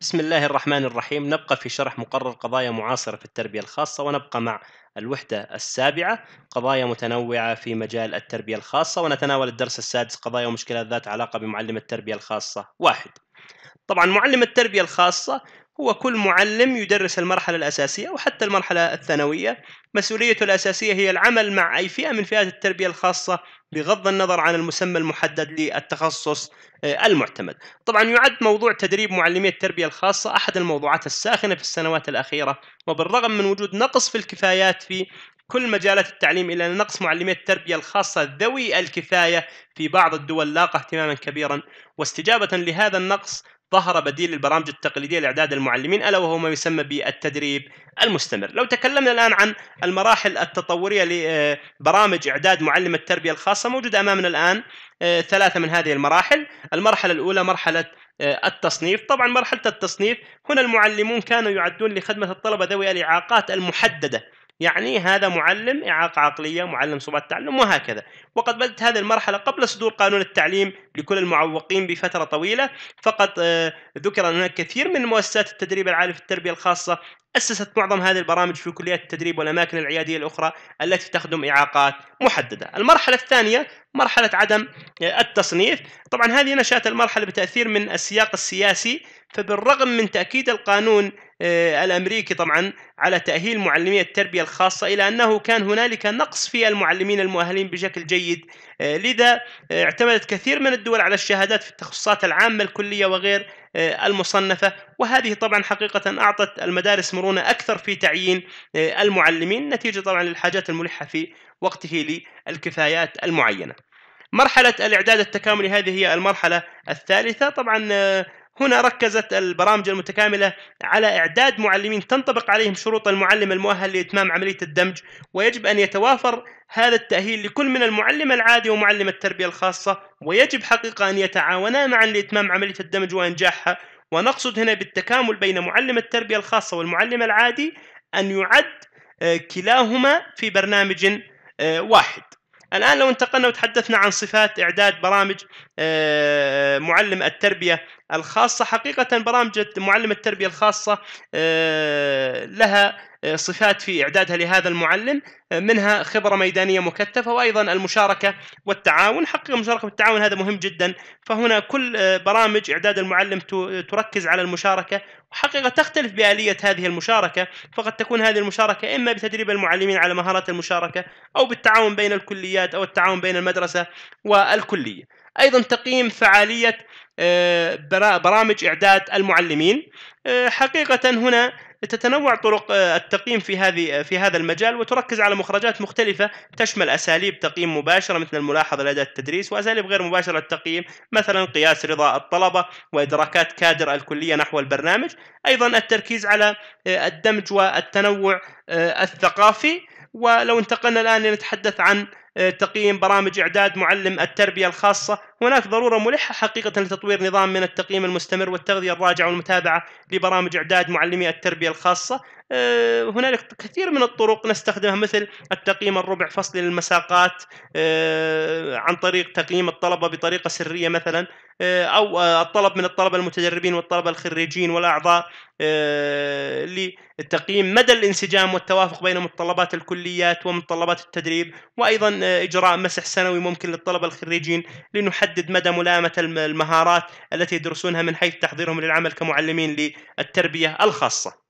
بسم الله الرحمن الرحيم نبقى في شرح مقرر قضايا معاصرة في التربية الخاصة ونبقى مع الوحدة السابعة قضايا متنوعة في مجال التربية الخاصة ونتناول الدرس السادس قضايا ومشكلات ذات علاقة بمعلم التربية الخاصة واحد طبعا معلم التربية الخاصة هو كل معلم يدرس المرحلة الأساسية وحتى المرحلة الثانوية مسؤوليته الأساسية هي العمل مع أي فئة من فئات التربية الخاصة بغض النظر عن المسمى المحدد للتخصص آه، المعتمد طبعا يعد موضوع تدريب معلمي التربية الخاصة أحد الموضوعات الساخنة في السنوات الأخيرة وبالرغم من وجود نقص في الكفايات في كل مجالات التعليم إلا أن نقص معلمي التربية الخاصة ذوي الكفاية في بعض الدول لاقى اهتماما كبيرا واستجابة لهذا النقص ظهر بديل للبرامج التقليديه لاعداد المعلمين الا وهو ما يسمى بالتدريب المستمر. لو تكلمنا الان عن المراحل التطوريه لبرامج اعداد معلم التربيه الخاصه موجود امامنا الان آه، ثلاثه من هذه المراحل، المرحله الاولى مرحله آه، التصنيف، طبعا مرحله التصنيف هنا المعلمون كانوا يعدون لخدمه الطلبه ذوي الاعاقات المحدده يعني هذا معلم إعاقة عقلية معلم صعوبات تعلم وهكذا وقد بدت هذه المرحلة قبل صدور قانون التعليم لكل المعوقين بفترة طويلة فقد آه، ذكر أن هناك كثير من مؤسسات التدريب العالي في التربية الخاصة أسست معظم هذه البرامج في كليات التدريب والأماكن العيادية الأخرى التي تخدم إعاقات محددة المرحلة الثانية مرحلة عدم التصنيف طبعا هذه نشأت المرحلة بتأثير من السياق السياسي فبالرغم من تأكيد القانون آه، الامريكي طبعا على تاهيل معلمي التربيه الخاصه الى انه كان هنالك نقص في المعلمين المؤهلين بشكل جيد آه، لذا آه، اعتمدت كثير من الدول على الشهادات في التخصصات العامه الكليه وغير آه، المصنفة وهذه طبعا حقيقة أعطت المدارس مرونة أكثر في تعيين آه، المعلمين نتيجة طبعا للحاجات الملحة في وقته للكفايات المعينة مرحلة الإعداد التكاملي هذه هي المرحلة الثالثة طبعا آه، هنا ركزت البرامج المتكاملة على إعداد معلمين تنطبق عليهم شروط المعلم المؤهل لإتمام عملية الدمج ويجب أن يتوافر هذا التأهيل لكل من المعلم العادي ومعلم التربية الخاصة ويجب حقيقة أن يتعاونا معا لإتمام عملية الدمج وإنجاحها ونقصد هنا بالتكامل بين معلم التربية الخاصة والمعلم العادي أن يعد آه، كلاهما في برنامج آه، واحد الان لو انتقلنا وتحدثنا عن صفات اعداد برامج آه، معلم التربيه الخاصه حقيقه برامج معلم التربيه الخاصه آه، لها آه، صفات في إعدادها لهذا المعلم آه، منها خبرة ميدانية مكثفة وأيضا المشاركة والتعاون حقيقة المشاركة والتعاون هذا مهم جدا فهنا كل آه، برامج إعداد المعلم تركز على المشاركة وحقيقة تختلف بآلية هذه المشاركة فقد تكون هذه المشاركة إما بتدريب المعلمين على مهارات المشاركة أو بالتعاون بين الكليات أو التعاون بين المدرسة والكلية أيضا تقييم فعالية برامج إعداد المعلمين حقيقة هنا لتتنوع طرق آه، التقييم في هذه آه، في هذا المجال وتركز على مخرجات مختلفة تشمل أساليب تقييم مباشرة مثل الملاحظة لأداة التدريس وأساليب غير مباشرة للتقييم مثلا قياس رضا الطلبة وإدراكات كادر الكلية نحو البرنامج أيضا التركيز على آه، الدمج والتنوع الثقافي ولو انتقلنا الآن لنتحدث عن تقييم برامج إعداد معلم التربية الخاصة هناك ضرورة ملحة حقيقة لتطوير نظام من التقييم المستمر والتغذية الراجعة والمتابعة لبرامج إعداد معلمي التربية الخاصة آه، هنالك كثير من الطرق نستخدمها مثل التقييم الربع فصلي للمساقات آه، عن طريق تقييم الطلبة بطريقة سرية مثلا آه، أو الطلب من الطلبة المتدربين والطلبة الخريجين والأعضاء لتقييم مدى الانسجام والتوافق بين متطلبات الكليات ومتطلبات التدريب وأيضا إجراء مسح سنوي ممكن للطلبة الخريجين لنحدد تحدد مدى ملامة المهارات التي يدرسونها من حيث تحضيرهم للعمل كمعلمين للتربية الخاصة